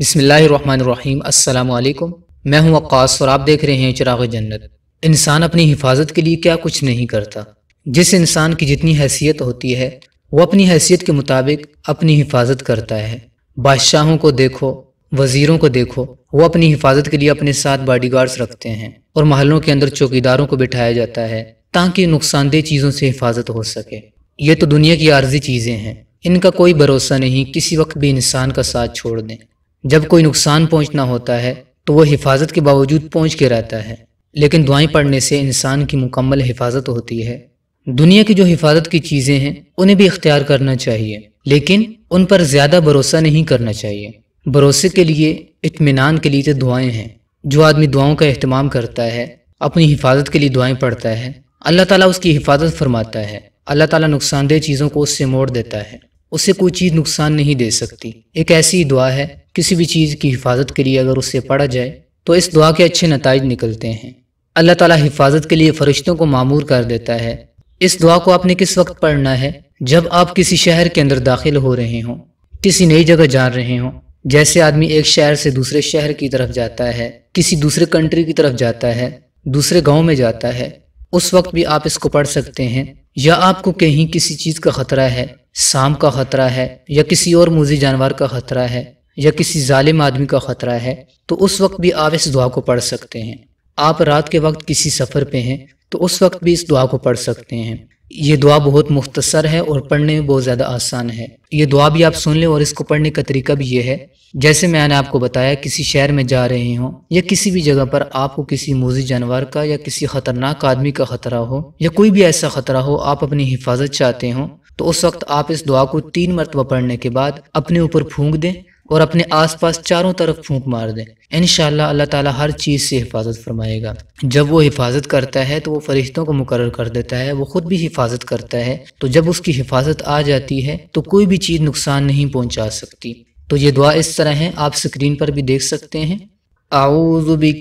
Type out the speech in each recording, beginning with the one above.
बसमीम् अल्लाम मैं हूं अक्कास और आप देख रहे हैं चिराग जन्नत इंसान अपनी हिफाजत के लिए क्या कुछ नहीं करता जिस इंसान की जितनी हैसियत होती है वो अपनी हैसियत के मुताबिक अपनी हिफाजत करता है बादशाहों को देखो वजीरों को देखो वो अपनी हिफाजत के लिए अपने साथ गार्ड्स रखते हैं और महलों के अंदर चौकीदारों को बिठाया जाता है ताकि नुकसानदेह चीज़ों से हिफाजत हो सके ये तो दुनिया की आर्जी चीज़ें हैं इनका कोई भरोसा नहीं किसी वक्त भी इंसान का साथ छोड़ दें जब कोई नुकसान पहुंचना होता है तो वो हिफाजत के बावजूद पहुंच के रहता है लेकिन दुआएं पढ़ने से इंसान की मुकम्मल हिफाजत होती है दुनिया की जो हिफाजत की चीज़ें हैं उन्हें भी इख्तियार करना चाहिए लेकिन उन पर ज़्यादा भरोसा नहीं करना चाहिए भरोसे के लिए इतमान के लिए तो दुआएं हैं जो आदमी दुआओं का अहतमाम करता है अपनी हिफाजत के लिए दुआएं पढ़ता है अल्लाह ताला उसकी हिफाजत फरमाता है अल्लाह ताला नुकसानदेह चीज़ों को उससे मोड़ देता है उसे कोई चीज़ नुकसान नहीं दे सकती एक ऐसी दुआ है किसी भी चीज़ की हिफाजत के लिए अगर उसे पढ़ा जाए तो इस दुआ के अच्छे नतज निकलते हैं अल्लाह ताला हिफाजत के लिए फरिश्तों को मामूर कर देता है इस दुआ को आपने किस वक्त पढ़ना है जब आप किसी शहर के अंदर दाखिल हो रहे हों किसी नई जगह जा रहे हों जैसे आदमी एक शहर से दूसरे शहर की तरफ जाता है किसी दूसरे कंट्री की तरफ जाता है दूसरे गांव में जाता है उस वक्त भी आप इसको पढ़ सकते हैं या आपको कहीं किसी चीज़ का ख़तरा है सांप का ख़तरा है या किसी और मुजी जानवर का ख़तरा है या किसी ालिम आदमी का ख़तरा है तो उस वक्त भी आप इस दुआ को पढ़ सकते हैं आप रात के वक्त किसी सफ़र पे हैं तो उस वक्त भी इस दुआ को पढ़ सकते हैं ये दुआ बहुत मुख्तसर है और पढ़ने में बहुत ज़्यादा आसान है ये दुआ भी आप सुन लें और इसको पढ़ने का तरीका भी ये है जैसे मैंने आपको बताया किसी शहर में जा रहे हों या किसी भी जगह पर आपको किसी मोजी जानवर का या किसी ख़तरनाक आदमी का ख़तरा हो या कोई भी ऐसा ख़तरा हो आप अपनी हिफाजत चाहते हों तो उस वक्त आप इस दुआ को तीन मरतबा पढ़ने के बाद अपने ऊपर फूंक दें और अपने आसपास चारों तरफ फूंक मार दें इन अल्लाह ताला हर चीज़ से हिफाजत फरमाएगा जब वो हिफाजत करता है तो वो फरिश्तों को मुकर कर देता है वो ख़ुद भी हिफाजत करता है तो जब उसकी हिफाजत आ जाती है तो कोई भी चीज़ नुकसान नहीं पहुंचा सकती तो ये दुआ इस तरह है आप स्क्रीन पर भी देख सकते हैं आऊज़ुबी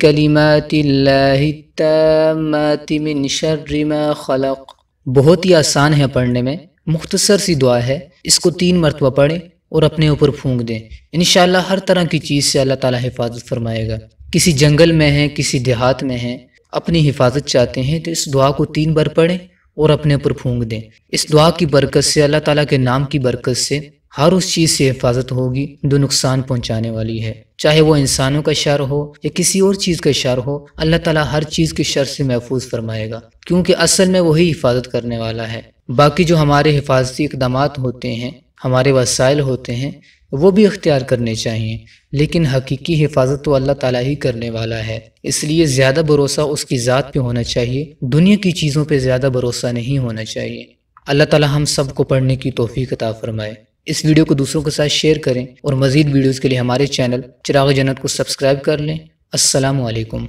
बहुत ही आसान है पढ़ने में मुख्तसर सी दुआ है इसको तीन मरतबा पढ़ें और अपने ऊपर फूंक दें इन हर तरह की चीज़ से अल्लाह ताला हिफाजत फरमाएगा किसी जंगल में है किसी देहात में है अपनी हिफाजत चाहते हैं तो इस दुआ को तीन बार पढ़ें और अपने ऊपर फूंक दें इस दुआ की बरकत से अल्लाह ताला के नाम की बरकत से हर उस चीज़ से हिफाजत होगी जो नुकसान पहुंचाने वाली है चाहे वो इंसानों का शर हो या किसी और चीज़ का शर हो अल्लाह ताला हर चीज़ के शर से महफूज फरमाएगा क्योंकि असल में वही हिफाजत करने वाला है बाकी जो हमारे हिफाजती इकदाम होते हैं हमारे वसाइल होते हैं वो भी अख्तियार करने चाहिए लेकिन हकीकी हिफाजत तो अल्लाह ताला ही करने वाला है इसलिए ज़्यादा भरोसा उसकी ज़ात पे होना चाहिए दुनिया की चीज़ों पे ज़्यादा भरोसा नहीं होना चाहिए अल्लाह ताला हम सबको पढ़ने की तोफ़ी कता फ़रमाए इस वीडियो को दूसरों के साथ शेयर करें और मज़ीद वीडियोज़ के लिए हमारे चैनल चिराग जन्नत को सब्सक्राइब कर लें असलकम